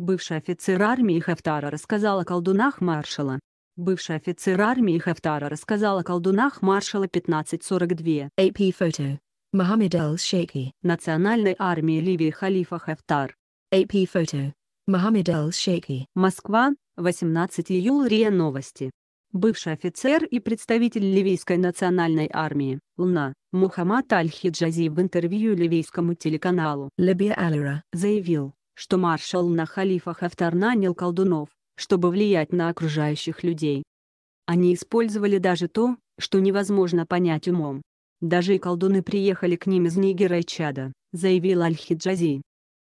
Бывший офицер армии Хафтара рассказал о колдунах маршала. Бывший офицер армии Хафтара рассказал о колдунах маршала 1542. AP Photo. Мухаммед Аль-Шейхи. Национальной армии Ливии Халифа Хафтар. AP Photo. Мухаммед Аль-Шейхи. Москва, 18 июля РИА Новости. Бывший офицер и представитель Ливийской национальной армии, Луна, Мухаммад Аль-Хиджази в интервью ливийскому телеканалу Либия Алира заявил, что маршал на халифах Хафтар нанял колдунов, чтобы влиять на окружающих людей. Они использовали даже то, что невозможно понять умом. Даже и колдуны приехали к ним из Нигера и Чада, заявил Аль-Хиджази.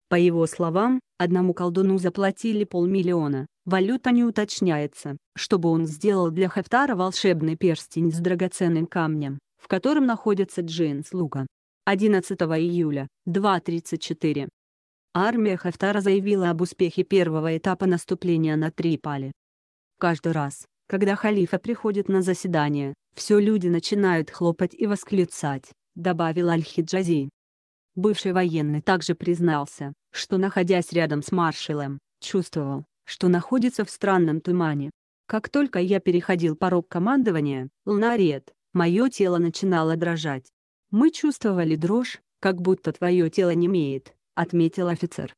По его словам, одному колдуну заплатили полмиллиона, валюта не уточняется, чтобы он сделал для Хафтара волшебный перстень с драгоценным камнем, в котором находится джин слуга. 11 июля, 2.34. Армия Хафтара заявила об успехе первого этапа наступления на Трипали. Каждый раз, когда халифа приходит на заседание, все люди начинают хлопать и восклицать, добавил Аль-Хиджази. Бывший военный также признался, что находясь рядом с маршалом, чувствовал, что находится в странном тумане. Как только я переходил порог командования, лнарет, мое тело начинало дрожать. Мы чувствовали дрожь, как будто твое тело не имеет отметил офицер.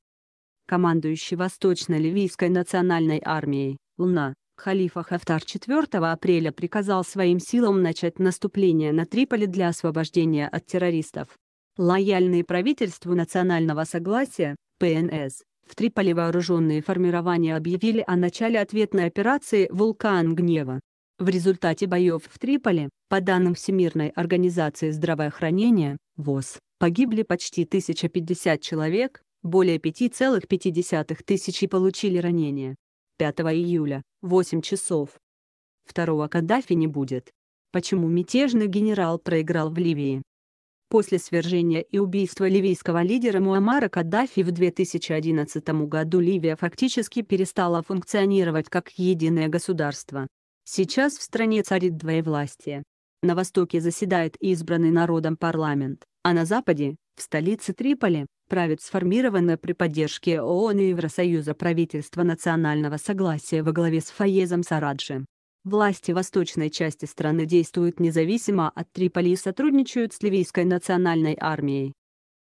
Командующий Восточно-Ливийской национальной армией, Луна, халифа Хафтар 4 апреля приказал своим силам начать наступление на Триполи для освобождения от террористов. Лояльные правительству национального согласия, ПНС, в Триполи вооруженные формирования объявили о начале ответной операции «Вулкан гнева». В результате боев в Триполи, по данным Всемирной организации здравоохранения, ВОЗ, Погибли почти 1050 человек, более 5,5 тысячи получили ранения. 5 июля, 8 часов. Второго Каддафи не будет. Почему мятежный генерал проиграл в Ливии? После свержения и убийства ливийского лидера Муамара Каддафи в 2011 году Ливия фактически перестала функционировать как единое государство. Сейчас в стране царит двоевластие. На Востоке заседает избранный народом парламент. А на Западе, в столице Триполи, правит сформированное при поддержке ООН и Евросоюза правительство национального согласия во главе с Фаезом Сараджи. Власти восточной части страны действуют независимо от Триполи и сотрудничают с ливийской национальной армией.